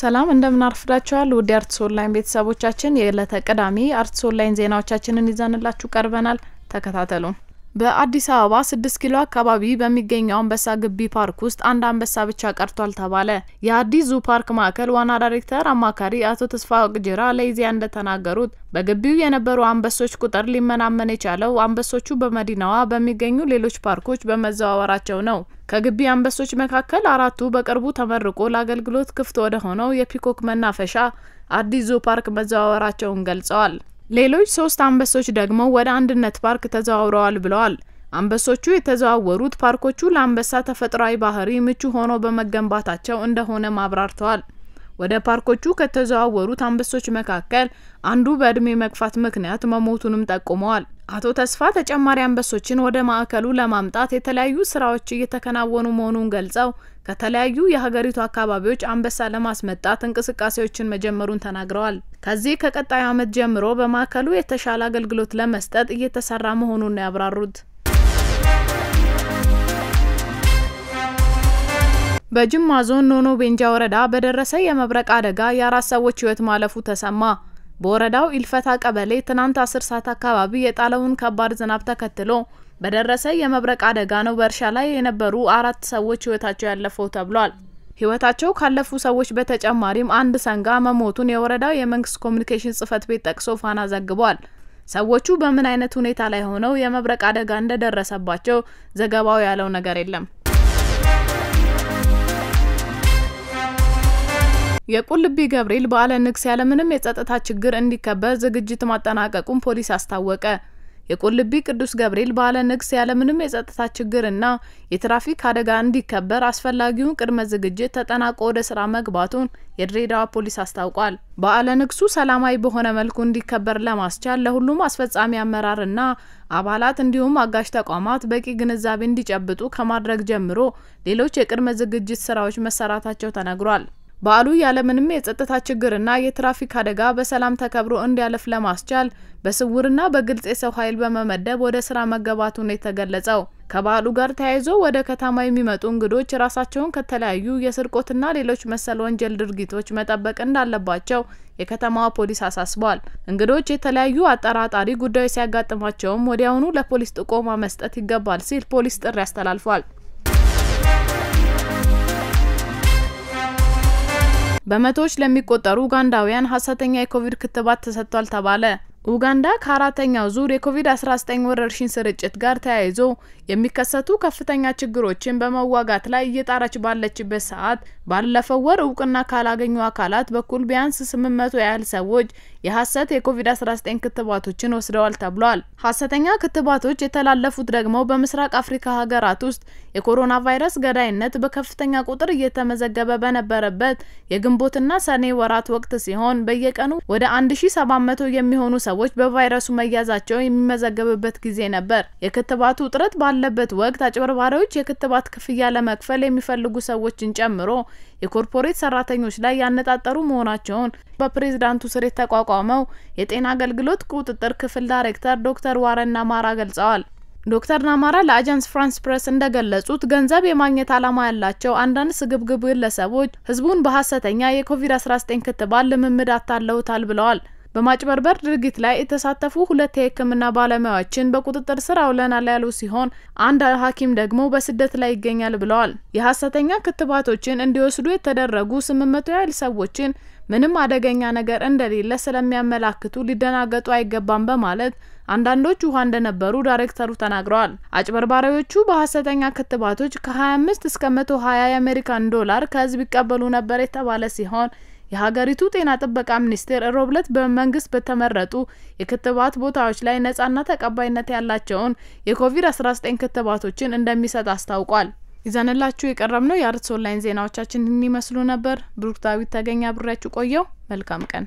ሰላም እንደምን አርፍዳችኋል ውድ የአርትስ ኦንላይን ቤተሰቦቻችን። የዕለተ ቅዳሜ አርትስ ኦንላይን ዜናዎቻችንን ይዘንላችሁ ቀርበናል። ተከታተሉን በአዲስ አበባ ስድስት ኪሎ አካባቢ በሚገኘው አንበሳ ግቢ ፓርክ ውስጥ አንድ አንበሳ ብቻ ቀርቷል ተባለ። የአዲስ ዙ ፓርክ ማዕከል ዋና ዳይሬክተር አማካሪ አቶ ተስፋ ቅጅራ ለኢዜአ እንደተናገሩት በግቢው የነበሩ አንበሶች ቁጥር ሊመናመን የቻለው አንበሶቹ በመዲናዋ በሚገኙ ሌሎች ፓርኮች በመዘዋወራቸው ነው። ከግቢ አንበሶች መካከል አራቱ በቅርቡ ተመርቆ ለአገልግሎት ክፍት ወደ ሆነው የፒኮክ መናፈሻ አዲስ ዙ ፓርክ መዘዋወራቸውን ገልጸዋል። ሌሎች ሶስት አንበሶች ደግሞ ወደ አንድነት ፓርክ ተዘዋውረዋል ብለዋል። አንበሶቹ የተዘዋወሩት ፓርኮቹ ለአንበሳ ተፈጥሯዊ ባህሪ ምቹ ሆኖ በመገንባታቸው እንደሆነ ማብራርተዋል። ወደ ፓርኮቹ ከተዘዋወሩት አንበሶች መካከል አንዱ በእድሜ መግፋት ምክንያት መሞቱንም ጠቁመዋል። አቶ ተስፋ ተጨማሪ አንበሶችን ወደ ማዕከሉ ለማምጣት የተለያዩ ስራዎች እየተከናወኑ መሆኑን ገልጸው ከተለያዩ የሀገሪቱ አካባቢዎች አንበሳ ለማስመጣት እንቅስቃሴዎችን መጀመሩን ተናግረዋል። ከዚህ ከቀጣዩ ዓመት ጀምሮ በማዕከሉ የተሻለ አገልግሎት ለመስጠት እየተሰራ መሆኑን ነው ያብራሩት። በጅማ ዞን ኖኖ ቤንጃ ወረዳ በደረሰ የመብረቅ አደጋ የአራት ሰዎች ሕይወት ማለፉ ተሰማ። በወረዳው ኢልፈታ ቀበሌ ትናንት አስር ሰዓት አካባቢ የጣለውን ከባድ ዝናብ ተከትሎ በደረሰ የመብረቅ አደጋ ነው በእርሻ ላይ የነበሩ አራት ሰዎች ሕይወታቸው ያለፈው ተብሏል። ህይወታቸው ካለፉ ሰዎች በተጨማሪም አንድ ሰንጋ መሞቱን የወረዳው የመንግስት ኮሚኒኬሽን ጽሕፈት ቤት ጠቅሶ ፋና ዘግቧል። ሰዎቹ በምን አይነት ሁኔታ ላይ ሆነው የመብረቅ አደጋ እንደደረሰባቸው ዘገባው ያለው ነገር የለም። የቁልቢ ገብርኤል በዓለ ንግስ ያለምንም የጸጥታ ችግር እንዲከበር ዝግጅት ማጠናቀቁን ፖሊስ አስታወቀ። የቁልቢ ቅዱስ ገብርኤል በዓለ ንግስ ያለምንም የጸጥታ ችግርና የትራፊክ አደጋ እንዲከበር አስፈላጊውን ቅድመ ዝግጅት ተጠናቆ ወደ ስራ መግባቱን የድሬዳዋ ፖሊስ አስታውቋል። በዓለ ንግሱ ሰላማዊ በሆነ መልኩ እንዲከበር ለማስቻል ለሁሉም አስፈጻሚ አመራርና አባላት እንዲሁም አጋሽ ተቋማት በቂ ግንዛቤ እንዲጨብጡ ከማድረግ ጀምሮ ሌሎች የቅድመ ዝግጅት ስራዎች መሰራታቸው ተነግሯል። በዓሉ ያለምንም የጸጥታ ችግርና የትራፊክ አደጋ በሰላም ተከብሮ እንዲያልፍ ለማስቻል በስውርና በግልጽ የሰው ኃይል በመመደብ ወደ ስራ መገባቱን የተገለጸው ከበዓሉ ጋር ተያይዞ ወደ ከተማ የሚመጡ እንግዶች ራሳቸውን ከተለያዩ የስርቆትና ሌሎች መሰል ወንጀል ድርጊቶች መጠበቅ እንዳለባቸው የከተማዋ ፖሊስ አሳስቧል። እንግዶች የተለያዩ አጠራጣሪ ጉዳዮች ሲያጋጥማቸውም ወዲያውኑ ለፖሊስ ጥቆማ መስጠት ይገባል ሲል ፖሊስ ጥሪ አስተላልፏል። በመቶዎች ለሚቆጠሩ ኡጋንዳውያን ሀሰተኛ የኮቪድ ክትባት ተሰጥቷል ተባለ። ኡጋንዳ ከአራተኛው ዙር የኮቪድ-19 ወረርሽኝ ስርጭት ጋር ተያይዞ የሚከሰቱ ከፍተኛ ችግሮችን በመዋጋት ላይ እየጣረች ባለችበት ሰዓት ባለፈው ወር እውቅና ካላገኙ አካላት በኩል ቢያንስ 800 ያህል ሰዎች የሐሰት የኮቪድ-19 ክትባቶችን ወስደዋል ተብሏል። ሐሰተኛ ክትባቶች የተላለፉት ደግሞ በምስራቅ አፍሪካ ሀገራት ውስጥ የኮሮና ቫይረስ ገዳይነት በከፍተኛ ቁጥር እየተመዘገበ በነበረበት የግንቦትና ሰኔ ወራት ወቅት ሲሆን በየቀኑ ወደ 1700 የሚሆኑ ሰዎች ሰዎች በቫይረሱ መያዛቸው የሚመዘገብበት ጊዜ ነበር። የክትባቱ ውጥረት ባለበት ወቅት አጭበርባሪዎች የክትባት ክፍያ ለመክፈል የሚፈልጉ ሰዎችን ጨምሮ የኮርፖሬት ሰራተኞች ላይ ያነጣጠሩ መሆናቸውን በፕሬዝዳንቱ ስር የተቋቋመው የጤና አገልግሎት ቁጥጥር ክፍል ዳይሬክተር ዶክተር ዋረን ናማራ ገልጸዋል። ዶክተር ናማራ ለአጃንስ ፍራንስ ፕሬስ እንደገለጹት ገንዘብ የማግኘት ዓላማ ያላቸው አንዳንድ ስግብግብ ግለሰቦች ህዝቡን በሀሰተኛ የኮቪድ-19 ክትባት ልምምድ አታለውታል ብለዋል። በማጭበርበር ድርጊት ላይ የተሳተፉ ሁለት የሕክምና ባለሙያዎችን በቁጥጥር ስር አውለናል ያሉ ሲሆን አንድ ሐኪም ደግሞ በስደት ላይ ይገኛል ብለዋል። የሐሰተኛ ክትባቶችን እንዲወስዱ የተደረጉ ስምንት መቶ ያህል ሰዎችን ምንም አደገኛ ነገር እንደሌለ ስለሚያመላክቱ ሊደናገጡ አይገባም በማለት አንዳንዶች ውሃ እንደነበሩ ዳይሬክተሩ ተናግረዋል። አጭበርባሪዎቹ በሀሰተኛ ክትባቶች ከ25 እስከ 120 የአሜሪካን ዶላር ከህዝብ ይቀበሉ ነበር የተባለ ሲሆን የሀገሪቱ ጤና ጥበቃ ሚኒስቴር ሮብለት በመንግስት በተመረጡ የክትባት ቦታዎች ላይ ነጻና ተቀባይነት ያላቸውን የኮቪድ-19 ክትባቶችን እንደሚሰጥ አስታውቋል። ይዘንላችሁ የቀረብነው የአርትስ ኦንላይን ዜናዎቻችን ይመስሉ ነበር። ብሩክታዊት ተገኝ አብሬያችሁ ቆየው። መልካም ቀን